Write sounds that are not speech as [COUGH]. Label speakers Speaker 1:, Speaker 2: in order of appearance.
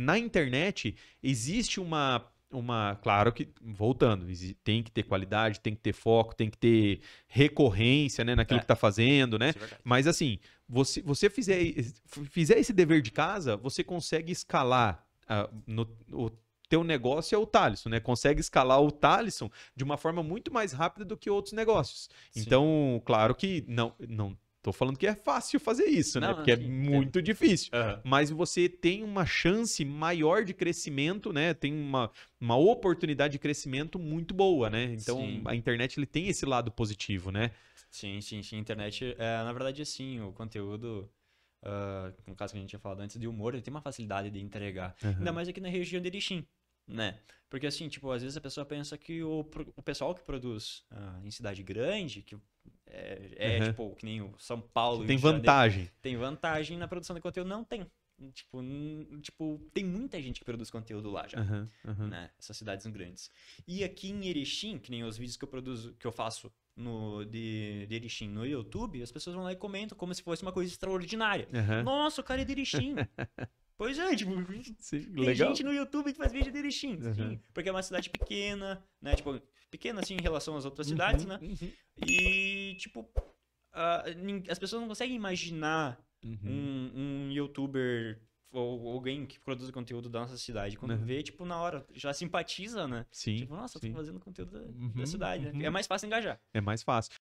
Speaker 1: na internet existe uma uma, claro que voltando, tem que ter qualidade, tem que ter foco, tem que ter recorrência, né, naquilo é. que está fazendo, né? É Mas assim, você você fizer fizer esse dever de casa, você consegue escalar uh, no, o teu negócio é o Talisson, né? Consegue escalar o Talisson de uma forma muito mais rápida do que outros negócios. Sim. Então, claro que não não Tô falando que é fácil fazer isso, né? não, né? Porque não, é muito difícil. Uhum. Mas você tem uma chance maior de crescimento, né? Tem uma, uma oportunidade de crescimento muito boa, né? Então sim. a internet ele tem esse lado positivo, né?
Speaker 2: Sim, sim, sim. Internet, é, na verdade, assim, o conteúdo. Uh, no caso que a gente tinha falado antes de humor, ele tem uma facilidade de entregar. Uhum. Ainda mais aqui na região de Erechim, né? Porque assim, tipo, às vezes a pessoa pensa que o, o pessoal que produz uh, em cidade grande, que é, é uhum. tipo, que nem o São Paulo. Tem vantagem. Janeiro, tem vantagem na produção de conteúdo. Não tem. Tipo, tipo, tem muita gente que produz conteúdo lá já, uhum, uhum. né? Essas cidades grandes. E aqui em Erechim, que nem os vídeos que eu produzo, que eu faço no, de, de Erechim no YouTube, as pessoas vão lá e comentam como se fosse uma coisa extraordinária. Uhum. Nossa, o cara é de Erechim. [LAUGHS] Pois é, tipo, Sim, tem legal. gente no YouTube que faz vídeo de Erechim, uhum. porque é uma cidade pequena, né? Tipo, pequena assim em relação às outras uhum, cidades, né? Uhum. E, tipo, uh, as pessoas não conseguem imaginar uhum. um, um youtuber ou alguém que produz conteúdo da nossa cidade. Quando uhum. vê, tipo, na hora, já simpatiza, né? Sim. Tipo, nossa, sim. tô fazendo conteúdo da, uhum, da cidade, né? Uhum. É mais fácil engajar.
Speaker 1: É mais fácil.